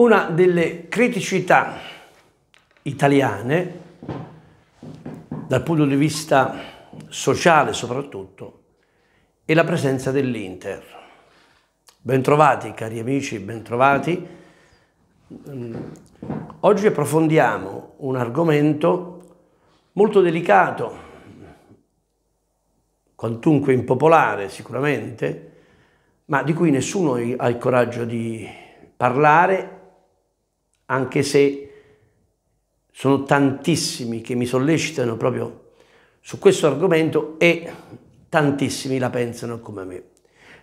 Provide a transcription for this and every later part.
Una delle criticità italiane, dal punto di vista sociale soprattutto, è la presenza dell'Inter. Bentrovati cari amici, bentrovati. Mm, oggi approfondiamo un argomento molto delicato, quantunque impopolare sicuramente, ma di cui nessuno ha il coraggio di parlare anche se sono tantissimi che mi sollecitano proprio su questo argomento e tantissimi la pensano come me.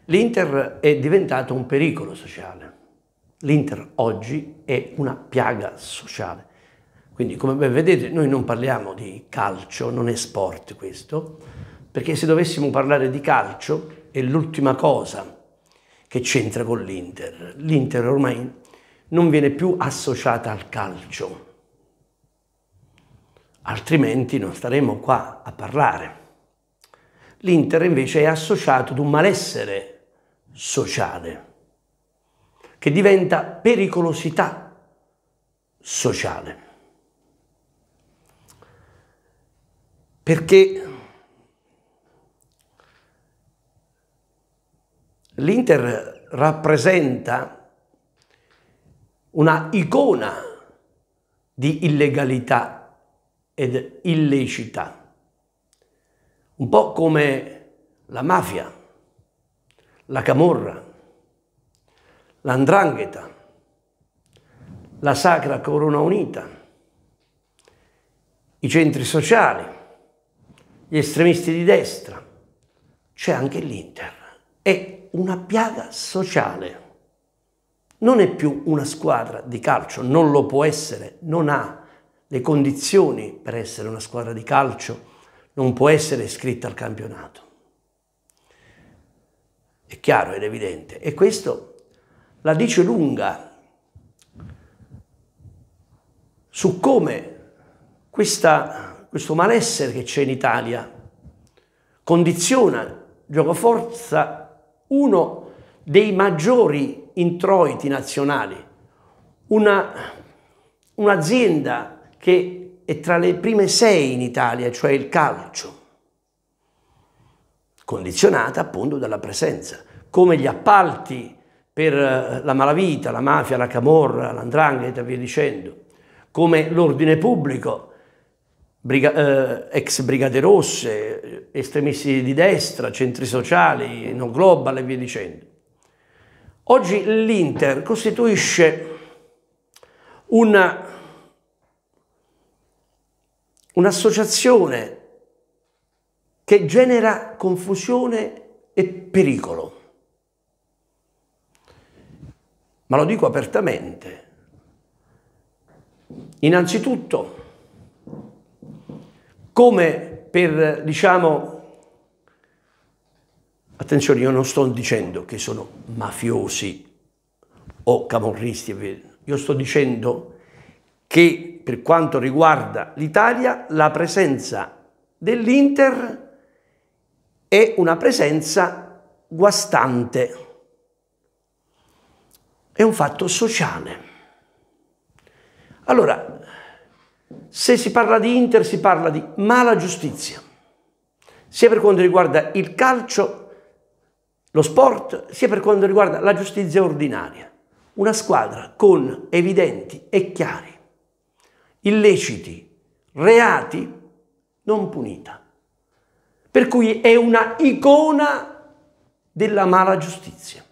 L'Inter è diventato un pericolo sociale. L'Inter oggi è una piaga sociale. Quindi come ben vedete noi non parliamo di calcio, non è sport questo, perché se dovessimo parlare di calcio è l'ultima cosa che c'entra con l'Inter. L'Inter ormai non viene più associata al calcio. Altrimenti non staremo qua a parlare. L'Inter invece è associato ad un malessere sociale che diventa pericolosità sociale. Perché l'Inter rappresenta una icona di illegalità ed illecità, un po' come la mafia, la camorra, l'andrangheta, la Sacra Corona Unita, i centri sociali, gli estremisti di destra, c'è anche l'Inter. È una piaga sociale non è più una squadra di calcio, non lo può essere, non ha le condizioni per essere una squadra di calcio, non può essere iscritta al campionato. È chiaro ed evidente. E questo la dice lunga su come questa, questo malessere che c'è in Italia condiziona, gioco forza, uno dei maggiori introiti nazionali, un'azienda che è tra le prime sei in Italia, cioè il calcio, condizionata appunto dalla presenza, come gli appalti per eh, la malavita, la mafia, la camorra, l'andrangheta e via dicendo, come l'ordine pubblico, briga eh, ex brigate rosse, estremisti di destra, centri sociali, non global e via dicendo. Oggi l'Inter costituisce una, un'associazione che genera confusione e pericolo. Ma lo dico apertamente. Innanzitutto, come per, diciamo, Attenzione, io non sto dicendo che sono mafiosi o camorristi, io sto dicendo che per quanto riguarda l'Italia la presenza dell'Inter è una presenza guastante, è un fatto sociale. Allora, se si parla di Inter si parla di mala giustizia, sia per quanto riguarda il calcio lo sport sia per quanto riguarda la giustizia ordinaria. Una squadra con evidenti e chiari illeciti, reati, non punita. Per cui è una icona della mala giustizia.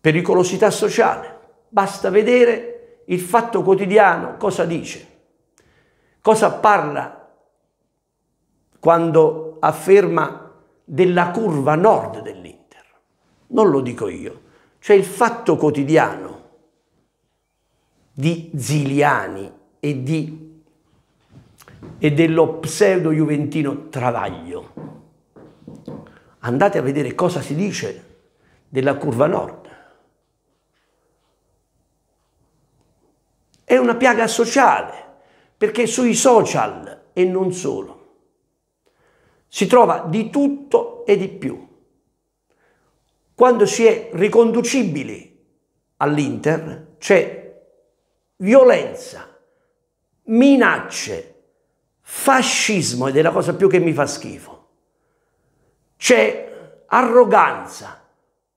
Pericolosità sociale. Basta vedere il fatto quotidiano cosa dice, cosa parla quando afferma della curva nord dell'Inter. Non lo dico io, c'è cioè il fatto quotidiano di Ziliani e, di, e dello pseudo juventino Travaglio. Andate a vedere cosa si dice della curva nord. È una piaga sociale, perché sui social e non solo si trova di tutto e di più. Quando si è riconducibili all'Inter c'è violenza, minacce, fascismo ed è la cosa più che mi fa schifo. C'è arroganza,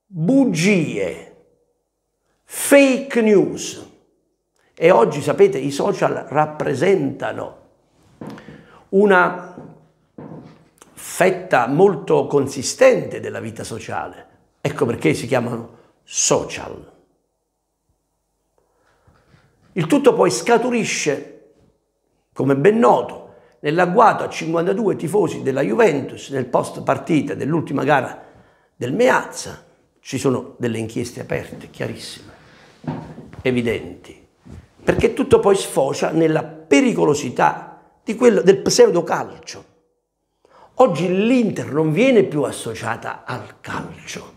bugie, fake news. E oggi sapete i social rappresentano una fetta molto consistente della vita sociale. Ecco perché si chiamano social. Il tutto poi scaturisce, come ben noto, nell'agguato a 52 tifosi della Juventus nel post partita dell'ultima gara del Meazza. Ci sono delle inchieste aperte, chiarissime, evidenti, perché tutto poi sfocia nella pericolosità quello, del pseudocalcio Oggi l'Inter non viene più associata al calcio,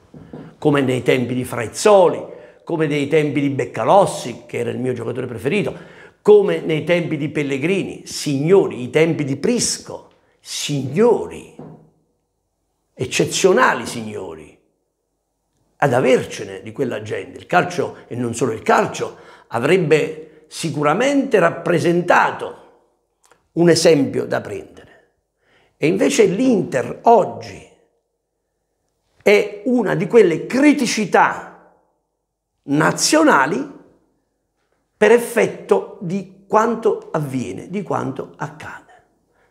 come nei tempi di Frazzoli, come nei tempi di Beccalossi, che era il mio giocatore preferito, come nei tempi di Pellegrini, signori, i tempi di Prisco, signori, eccezionali signori, ad avercene di quella gente. Il calcio, e non solo il calcio, avrebbe sicuramente rappresentato un esempio da prendere. E invece l'Inter oggi è una di quelle criticità nazionali per effetto di quanto avviene, di quanto accade.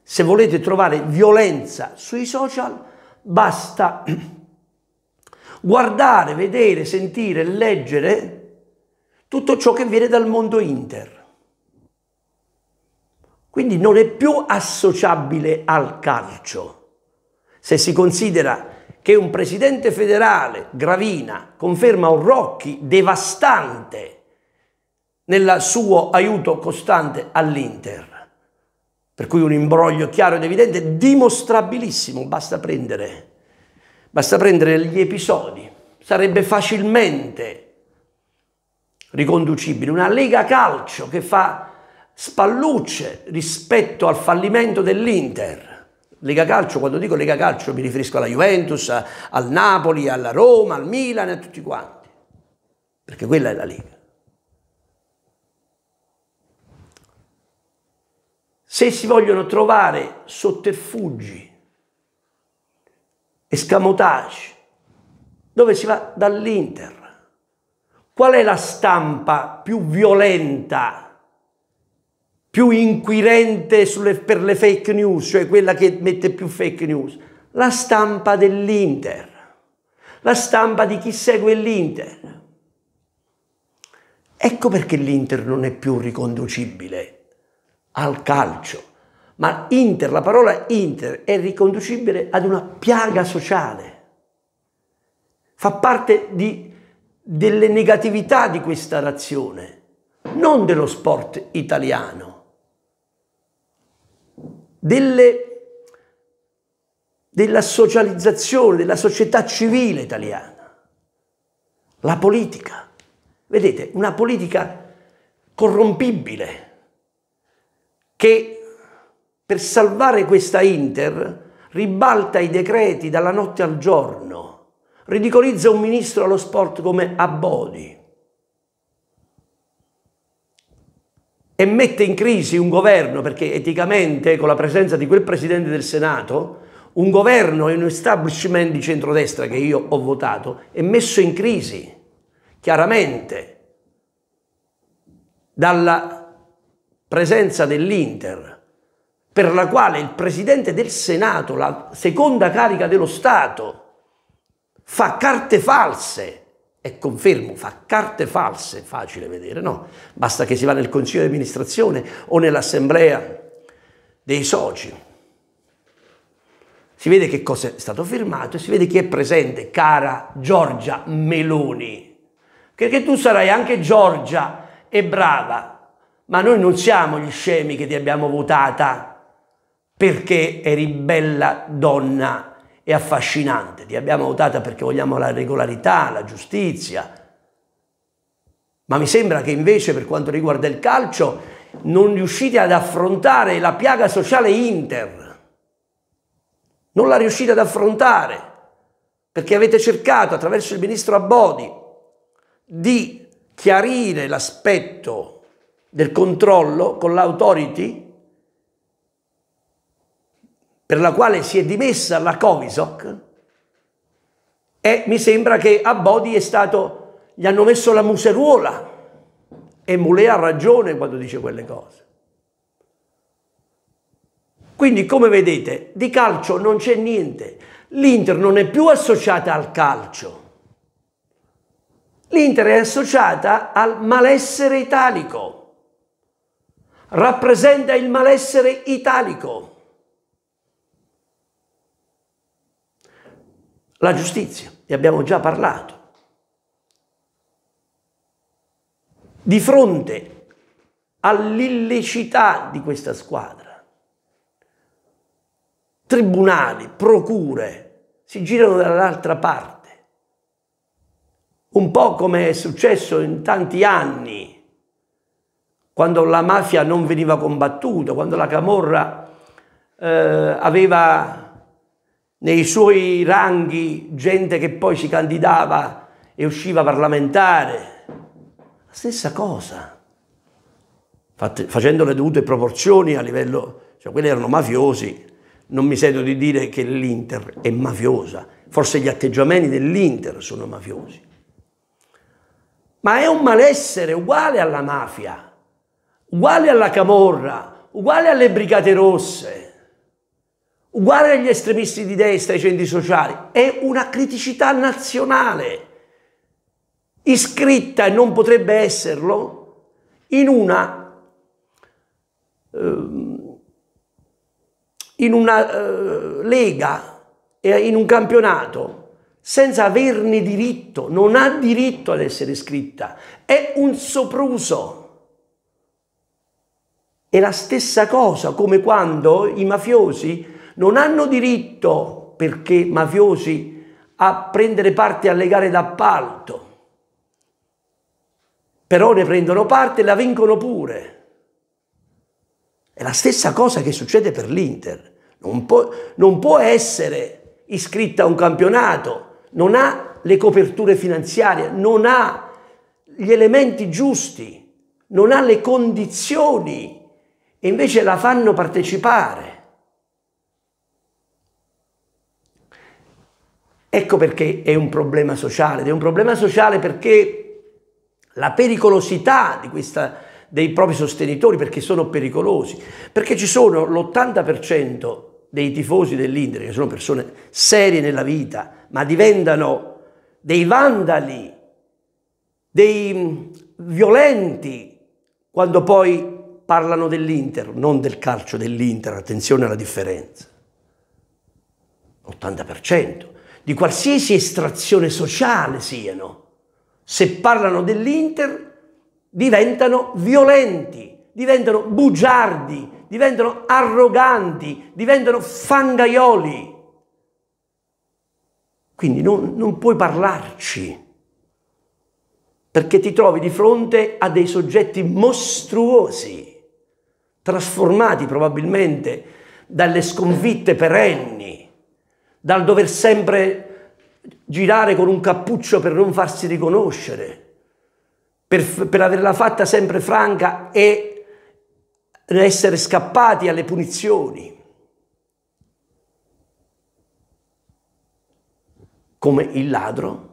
Se volete trovare violenza sui social, basta guardare, vedere, sentire, leggere tutto ciò che viene dal mondo Inter. Quindi non è più associabile al calcio. Se si considera che un presidente federale, Gravina, conferma un Rocchi devastante nel suo aiuto costante all'Inter, per cui un imbroglio chiaro ed evidente, dimostrabilissimo, basta prendere, basta prendere gli episodi, sarebbe facilmente riconducibile. Una Lega Calcio che fa spallucce rispetto al fallimento dell'Inter. Lega Calcio, quando dico Lega Calcio mi riferisco alla Juventus, al Napoli, alla Roma, al Milan e a tutti quanti, perché quella è la Lega. Se si vogliono trovare sotterfugi, e escamotage, dove si va? Dall'Inter. Qual è la stampa più violenta più inquirente sulle, per le fake news, cioè quella che mette più fake news? La stampa dell'Inter, la stampa di chi segue l'Inter. Ecco perché l'Inter non è più riconducibile al calcio, ma Inter, la parola Inter è riconducibile ad una piaga sociale. Fa parte di, delle negatività di questa nazione, non dello sport italiano delle, della socializzazione, della società civile italiana, la politica. Vedete, una politica corrompibile che per salvare questa Inter ribalta i decreti dalla notte al giorno, ridicolizza un ministro allo sport come Abodi, e mette in crisi un governo, perché eticamente con la presenza di quel Presidente del Senato, un governo e un establishment di centrodestra che io ho votato è messo in crisi, chiaramente, dalla presenza dell'Inter, per la quale il Presidente del Senato, la seconda carica dello Stato, fa carte false e confermo, fa carte false, facile vedere, no? Basta che si va nel consiglio di amministrazione o nell'assemblea dei soci. Si vede che cosa è stato firmato e si vede chi è presente, cara Giorgia Meloni. Perché tu sarai anche Giorgia e brava, ma noi non siamo gli scemi che ti abbiamo votata perché eri bella donna è affascinante, li abbiamo votati perché vogliamo la regolarità, la giustizia, ma mi sembra che invece per quanto riguarda il calcio non riuscite ad affrontare la piaga sociale Inter, non la riuscite ad affrontare perché avete cercato attraverso il ministro Abodi di chiarire l'aspetto del controllo con l'autority per la quale si è dimessa la Comisoc e mi sembra che a Bodi è stato, gli hanno messo la museruola e Mulè ha ragione quando dice quelle cose. Quindi come vedete di calcio non c'è niente, l'Inter non è più associata al calcio, l'Inter è associata al malessere italico, rappresenta il malessere italico La giustizia, ne abbiamo già parlato. Di fronte all'illecità di questa squadra, tribunali, procure si girano dall'altra parte, un po' come è successo in tanti anni quando la mafia non veniva combattuta, quando la camorra eh, aveva nei suoi ranghi gente che poi si candidava e usciva parlamentare. La stessa cosa, Fate, facendo le dovute proporzioni a livello... Cioè, quelli erano mafiosi, non mi sento di dire che l'Inter è mafiosa, forse gli atteggiamenti dell'Inter sono mafiosi. Ma è un malessere uguale alla mafia, uguale alla camorra, uguale alle brigate rosse uguale agli estremisti di destra, e ai centri sociali, è una criticità nazionale iscritta e non potrebbe esserlo in una, ehm, in una eh, lega e in un campionato senza averne diritto, non ha diritto ad essere iscritta, è un sopruso. È la stessa cosa come quando i mafiosi non hanno diritto, perché mafiosi, a prendere parte alle gare d'appalto. Però ne prendono parte e la vincono pure. È la stessa cosa che succede per l'Inter. Non può, non può essere iscritta a un campionato, non ha le coperture finanziarie, non ha gli elementi giusti, non ha le condizioni e invece la fanno partecipare. Ecco perché è un problema sociale, ed è un problema sociale perché la pericolosità questa, dei propri sostenitori, perché sono pericolosi, perché ci sono l'80% dei tifosi dell'Inter, che sono persone serie nella vita, ma diventano dei vandali, dei mm, violenti, quando poi parlano dell'Inter, non del calcio dell'Inter, attenzione alla differenza. 80% di qualsiasi estrazione sociale siano, se parlano dell'Inter diventano violenti, diventano bugiardi, diventano arroganti, diventano fangaioli. Quindi non, non puoi parlarci perché ti trovi di fronte a dei soggetti mostruosi, trasformati probabilmente dalle sconfitte perenni, dal dover sempre girare con un cappuccio per non farsi riconoscere, per, per averla fatta sempre franca e essere scappati alle punizioni. Come il ladro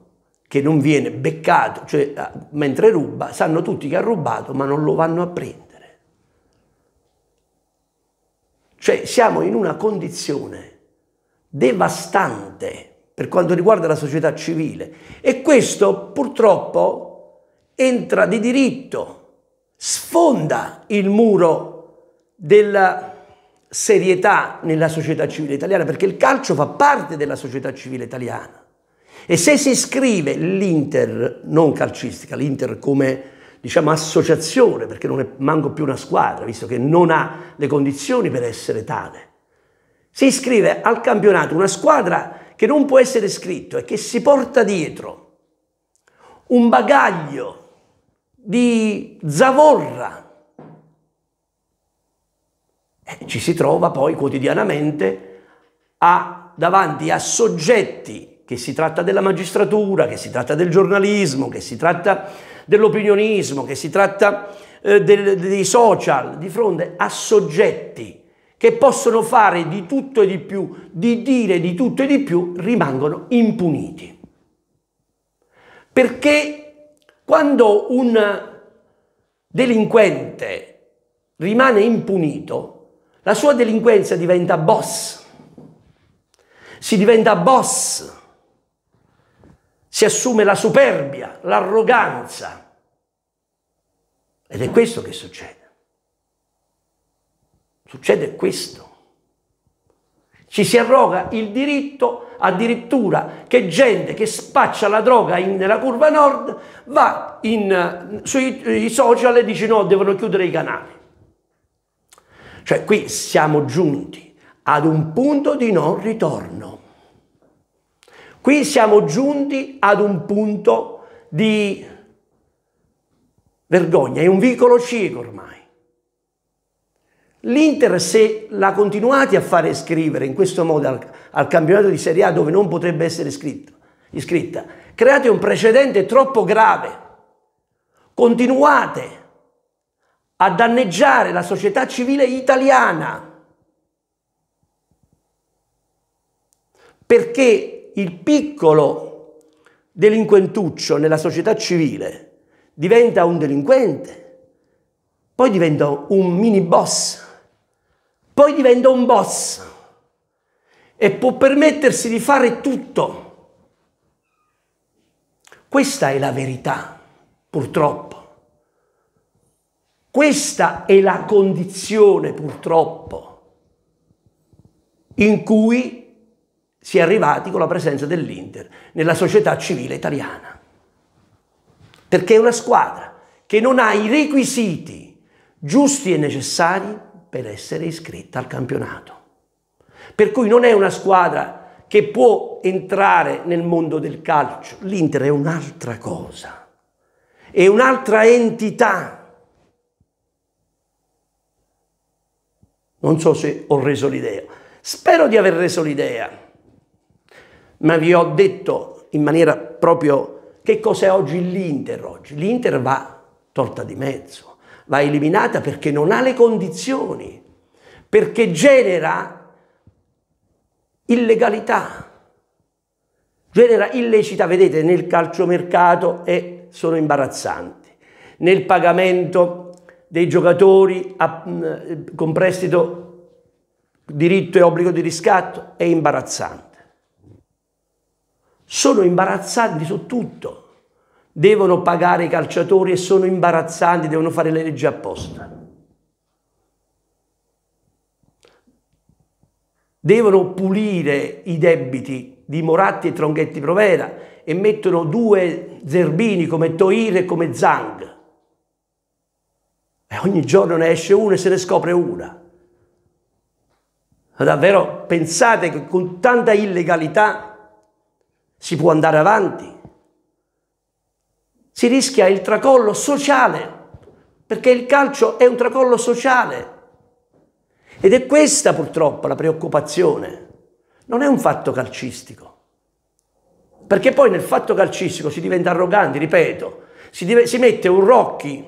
che non viene beccato, cioè ah, mentre ruba, sanno tutti che ha rubato ma non lo vanno a prendere. Cioè siamo in una condizione devastante per quanto riguarda la società civile e questo purtroppo entra di diritto, sfonda il muro della serietà nella società civile italiana perché il calcio fa parte della società civile italiana e se si iscrive l'Inter non calcistica, l'Inter come diciamo associazione perché non è manco più una squadra visto che non ha le condizioni per essere tale si iscrive al campionato una squadra che non può essere iscritto e che si porta dietro un bagaglio di zavorra. E eh, ci si trova poi quotidianamente a, davanti a soggetti, che si tratta della magistratura, che si tratta del giornalismo, che si tratta dell'opinionismo, che si tratta eh, del, dei social, di fronte a soggetti che possono fare di tutto e di più, di dire di tutto e di più, rimangono impuniti. Perché quando un delinquente rimane impunito, la sua delinquenza diventa boss, si diventa boss, si assume la superbia, l'arroganza. Ed è questo che succede. Succede questo. Ci si arroga il diritto addirittura che gente che spaccia la droga in, nella curva nord va in, sui eh, social e dice no, devono chiudere i canali. Cioè qui siamo giunti ad un punto di non ritorno. Qui siamo giunti ad un punto di vergogna, è un vicolo cieco ormai. L'Inter, se la continuate a fare scrivere in questo modo al, al campionato di Serie A dove non potrebbe essere iscritta, iscritta, create un precedente troppo grave. Continuate a danneggiare la società civile italiana. Perché il piccolo delinquentuccio nella società civile diventa un delinquente, poi diventa un mini boss poi diventa un boss e può permettersi di fare tutto. Questa è la verità, purtroppo. Questa è la condizione, purtroppo, in cui si è arrivati con la presenza dell'Inter nella società civile italiana. Perché è una squadra che non ha i requisiti giusti e necessari per essere iscritta al campionato. Per cui non è una squadra che può entrare nel mondo del calcio, l'Inter è un'altra cosa, è un'altra entità. Non so se ho reso l'idea, spero di aver reso l'idea, ma vi ho detto in maniera proprio che cos'è oggi l'Inter oggi. L'Inter va torta di mezzo va eliminata perché non ha le condizioni, perché genera illegalità, genera illecita, vedete, nel calciomercato e eh, sono imbarazzanti, nel pagamento dei giocatori a, mm, con prestito diritto e obbligo di riscatto è imbarazzante. Sono imbarazzanti su tutto devono pagare i calciatori e sono imbarazzanti, devono fare le leggi apposta. Devono pulire i debiti di Moratti e Tronchetti Provera e mettono due zerbini come Toir e come Zang. E ogni giorno ne esce uno e se ne scopre una. Ma davvero pensate che con tanta illegalità si può andare avanti? si rischia il tracollo sociale, perché il calcio è un tracollo sociale. Ed è questa purtroppo la preoccupazione, non è un fatto calcistico. Perché poi nel fatto calcistico si diventa arroganti, ripeto, si, dive, si mette un Rocchi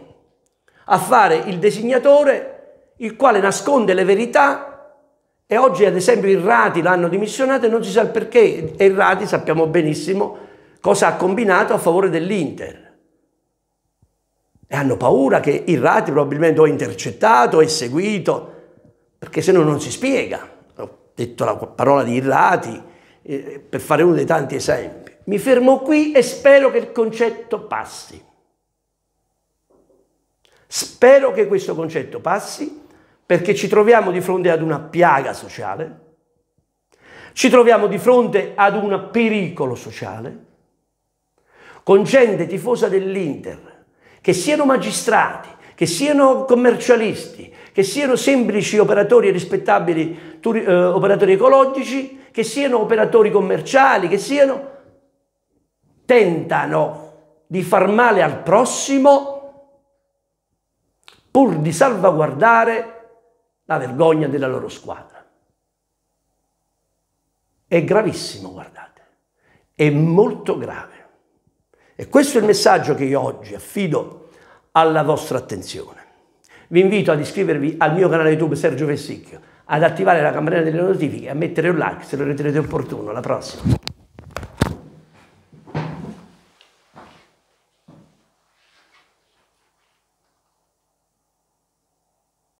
a fare il designatore, il quale nasconde le verità e oggi ad esempio il Rati l'hanno dimissionato e non si sa il perché e il Rati sappiamo benissimo cosa ha combinato a favore dell'Inter e hanno paura che il rati probabilmente ho intercettato o è seguito, perché se no non si spiega. Ho detto la parola di irrati eh, per fare uno dei tanti esempi. Mi fermo qui e spero che il concetto passi. Spero che questo concetto passi perché ci troviamo di fronte ad una piaga sociale, ci troviamo di fronte ad un pericolo sociale, con gente tifosa dell'Inter che siano magistrati, che siano commercialisti, che siano semplici operatori e rispettabili eh, operatori ecologici, che siano operatori commerciali, che siano, tentano di far male al prossimo pur di salvaguardare la vergogna della loro squadra. È gravissimo, guardate, è molto grave. E questo è il messaggio che io oggi affido alla vostra attenzione. Vi invito ad iscrivervi al mio canale YouTube Sergio Vessicchio, ad attivare la campanella delle notifiche, e a mettere un like se lo ritenete opportuno. Alla prossima!